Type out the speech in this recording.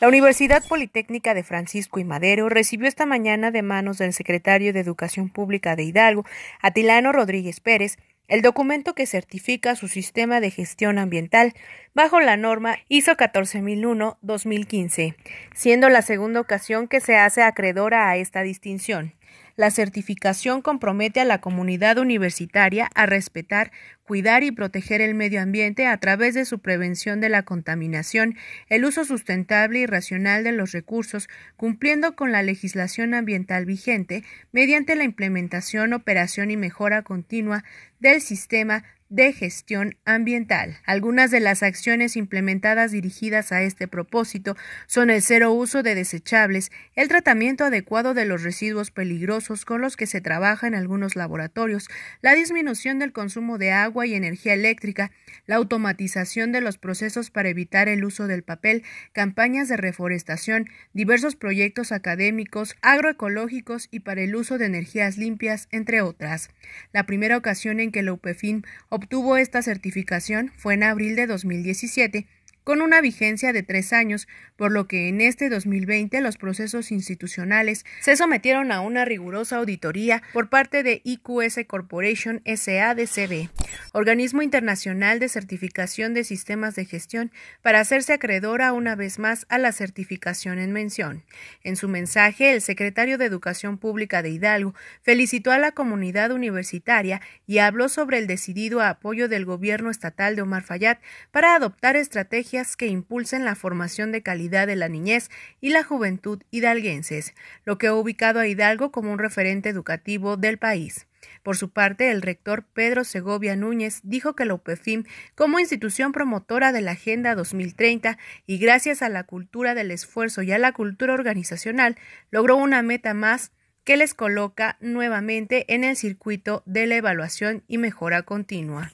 La Universidad Politécnica de Francisco y Madero recibió esta mañana de manos del secretario de Educación Pública de Hidalgo, Atilano Rodríguez Pérez, el documento que certifica su sistema de gestión ambiental bajo la norma ISO 14001-2015, siendo la segunda ocasión que se hace acreedora a esta distinción. La certificación compromete a la comunidad universitaria a respetar, cuidar y proteger el medio ambiente a través de su prevención de la contaminación, el uso sustentable y racional de los recursos, cumpliendo con la legislación ambiental vigente mediante la implementación, operación y mejora continua del sistema de gestión ambiental. Algunas de las acciones implementadas dirigidas a este propósito son el cero uso de desechables, el tratamiento adecuado de los residuos peligrosos con los que se trabaja en algunos laboratorios, la disminución del consumo de agua y energía eléctrica, la automatización de los procesos para evitar el uso del papel, campañas de reforestación, diversos proyectos académicos, agroecológicos y para el uso de energías limpias, entre otras. La primera ocasión en que la UPEFIN obtuvo esta certificación fue en abril de 2017 con una vigencia de tres años, por lo que en este 2020 los procesos institucionales se sometieron a una rigurosa auditoría por parte de IQS Corporation SADCB, organismo internacional de certificación de sistemas de gestión, para hacerse acreedora una vez más a la certificación en mención. En su mensaje, el secretario de Educación Pública de Hidalgo felicitó a la comunidad universitaria y habló sobre el decidido apoyo del gobierno estatal de Omar Fayad para adoptar estrategias que impulsen la formación de calidad de la niñez y la juventud hidalguenses, lo que ha ubicado a Hidalgo como un referente educativo del país. Por su parte, el rector Pedro Segovia Núñez dijo que la UPEFIM, como institución promotora de la Agenda 2030 y gracias a la cultura del esfuerzo y a la cultura organizacional, logró una meta más que les coloca nuevamente en el circuito de la evaluación y mejora continua.